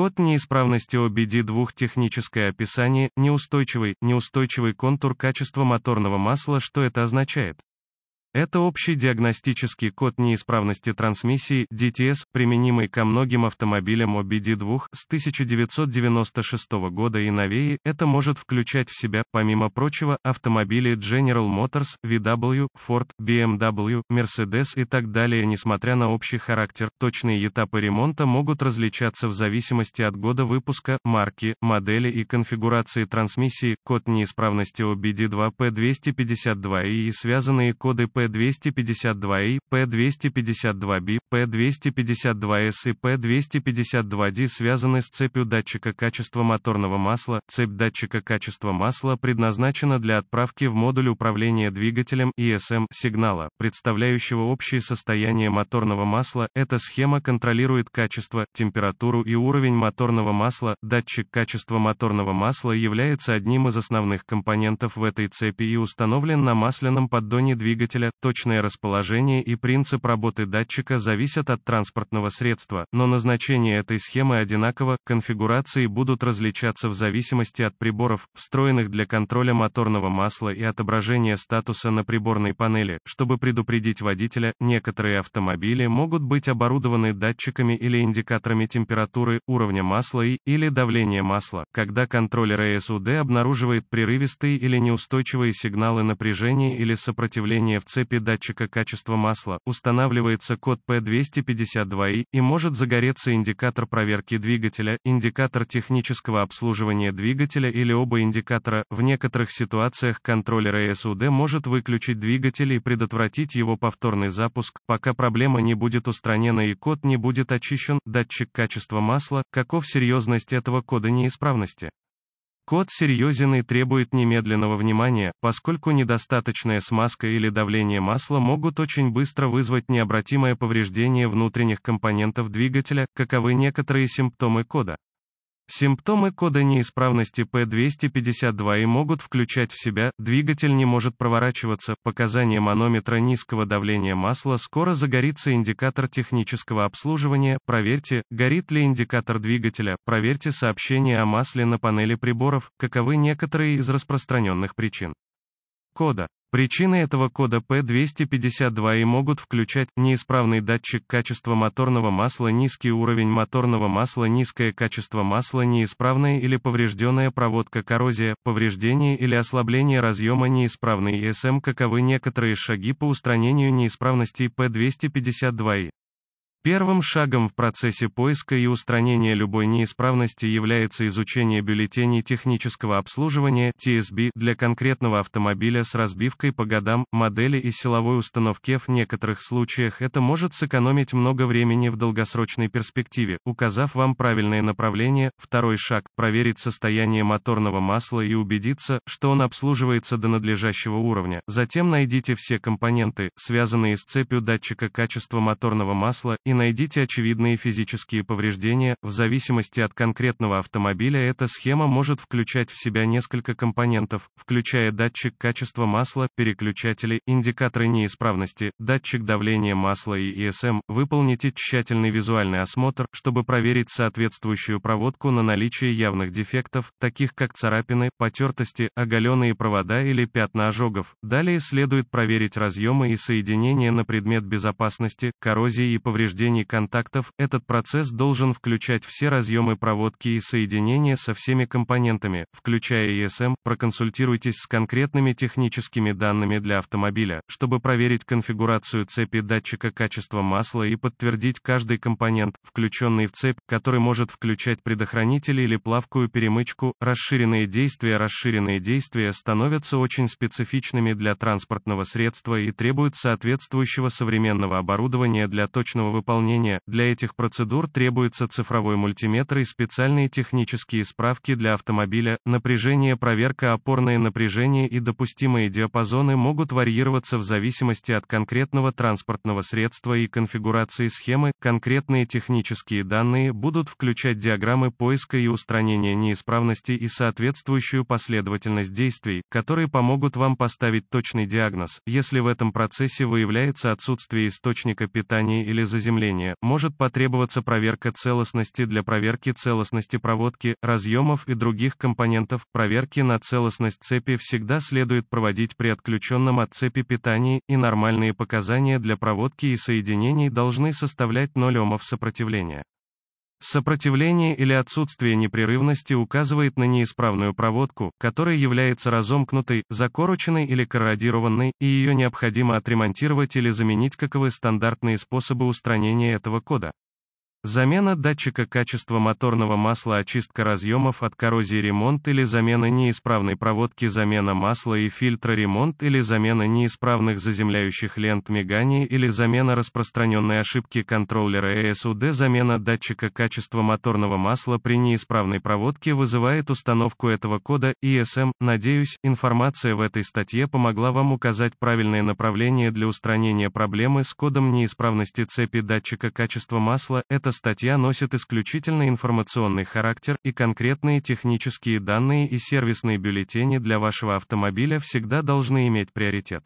Код неисправности OBD2 техническое описание, неустойчивый, неустойчивый контур качества моторного масла что это означает? Это общий диагностический код неисправности трансмиссии DTS, применимый ко многим автомобилям OBD2 с 1996 года и новее. Это может включать в себя, помимо прочего, автомобили General Motors, VW, Ford, BMW, эм Mercedes и так далее. Несмотря на общий характер, точные этапы ремонта могут различаться в зависимости от года выпуска, марки, модели и конфигурации трансмиссии. Код неисправности OBD2P252 и связанные коды P P252i, P252b, P252s и P252d связаны с цепью датчика качества моторного масла. Цепь датчика качества масла предназначена для отправки в модуль управления двигателем ESM сигнала, представляющего общее состояние моторного масла. Эта схема контролирует качество, температуру и уровень моторного масла. Датчик качества моторного масла является одним из основных компонентов в этой цепи и установлен на масляном поддоне двигателя точное расположение и принцип работы датчика зависят от транспортного средства, но назначение этой схемы одинаково, конфигурации будут различаться в зависимости от приборов, встроенных для контроля моторного масла и отображения статуса на приборной панели. Чтобы предупредить водителя, некоторые автомобили могут быть оборудованы датчиками или индикаторами температуры, уровня масла и, или давления масла, когда контроллер ЭСУД обнаруживает прерывистые или неустойчивые сигналы напряжения или сопротивления в цель цепи датчика качества масла, устанавливается код P252i, и может загореться индикатор проверки двигателя, индикатор технического обслуживания двигателя или оба индикатора. В некоторых ситуациях контроллер ESUD может выключить двигатель и предотвратить его повторный запуск, пока проблема не будет устранена и код не будет очищен, датчик качества масла, каков серьезность этого кода неисправности. Кот серьезен и требует немедленного внимания, поскольку недостаточная смазка или давление масла могут очень быстро вызвать необратимое повреждение внутренних компонентов двигателя, каковы некоторые симптомы кода. Симптомы кода неисправности P252 и могут включать в себя, двигатель не может проворачиваться, показания манометра низкого давления масла скоро загорится индикатор технического обслуживания, проверьте, горит ли индикатор двигателя, проверьте сообщение о масле на панели приборов, каковы некоторые из распространенных причин кода. Причины этого кода P252 и могут включать неисправный датчик качества моторного масла, низкий уровень моторного масла, низкое качество масла, неисправная или поврежденная проводка коррозия, повреждение или ослабление разъема неисправный ИСМ. Каковы некоторые шаги по устранению неисправностей P252 и Первым шагом в процессе поиска и устранения любой неисправности является изучение бюллетеней технического обслуживания TSB для конкретного автомобиля с разбивкой по годам, модели и силовой установке. В некоторых случаях это может сэкономить много времени в долгосрочной перспективе, указав вам правильное направление. Второй шаг – проверить состояние моторного масла и убедиться, что он обслуживается до надлежащего уровня. Затем найдите все компоненты, связанные с цепью датчика качества моторного масла, и найдите очевидные физические повреждения, в зависимости от конкретного автомобиля эта схема может включать в себя несколько компонентов, включая датчик качества масла, переключатели, индикаторы неисправности, датчик давления масла и ESM, выполните тщательный визуальный осмотр, чтобы проверить соответствующую проводку на наличие явных дефектов, таких как царапины, потертости, оголенные провода или пятна ожогов. Далее следует проверить разъемы и соединения на предмет безопасности, коррозии и повреждений нахождении контактов, этот процесс должен включать все разъемы проводки и соединения со всеми компонентами, включая ESM, проконсультируйтесь с конкретными техническими данными для автомобиля, чтобы проверить конфигурацию цепи датчика качества масла и подтвердить каждый компонент, включенный в цепь, который может включать предохранители или плавкую перемычку. Расширенные действия Расширенные действия становятся очень специфичными для транспортного средства и требуют соответствующего современного оборудования для точного выполнения исполнения, для этих процедур требуется цифровой мультиметр и специальные технические справки для автомобиля, напряжение проверка опорное напряжение и допустимые диапазоны могут варьироваться в зависимости от конкретного транспортного средства и конфигурации схемы, конкретные технические данные будут включать диаграммы поиска и устранения неисправности и соответствующую последовательность действий, которые помогут вам поставить точный диагноз, если в этом процессе выявляется отсутствие источника питания или заземления уведомления, может потребоваться проверка целостности для проверки целостности проводки, разъемов и других компонентов. Проверки на целостность цепи всегда следует проводить при отключенном от цепи питании, и нормальные показания для проводки и соединений должны составлять 0 омов сопротивления. Сопротивление или отсутствие непрерывности указывает на неисправную проводку, которая является разомкнутой, закороченной или корродированной, и ее необходимо отремонтировать или заменить каковы стандартные способы устранения этого кода. Замена датчика качества моторного масла, очистка разъемов от коррозии, ремонт или замена неисправной проводки, замена масла и фильтра, ремонт или замена неисправных заземляющих лент мигания или замена распространенной ошибки контроллера ESUD, замена датчика качества моторного масла при неисправной проводке вызывает установку этого кода ESM. Надеюсь, информация в этой статье помогла вам указать правильное направление для устранения проблемы с кодом неисправности цепи датчика качества масла. Это поскольку статья носит исключительно информационный характер, и конкретные технические данные и сервисные бюллетени для вашего автомобиля всегда должны иметь приоритет.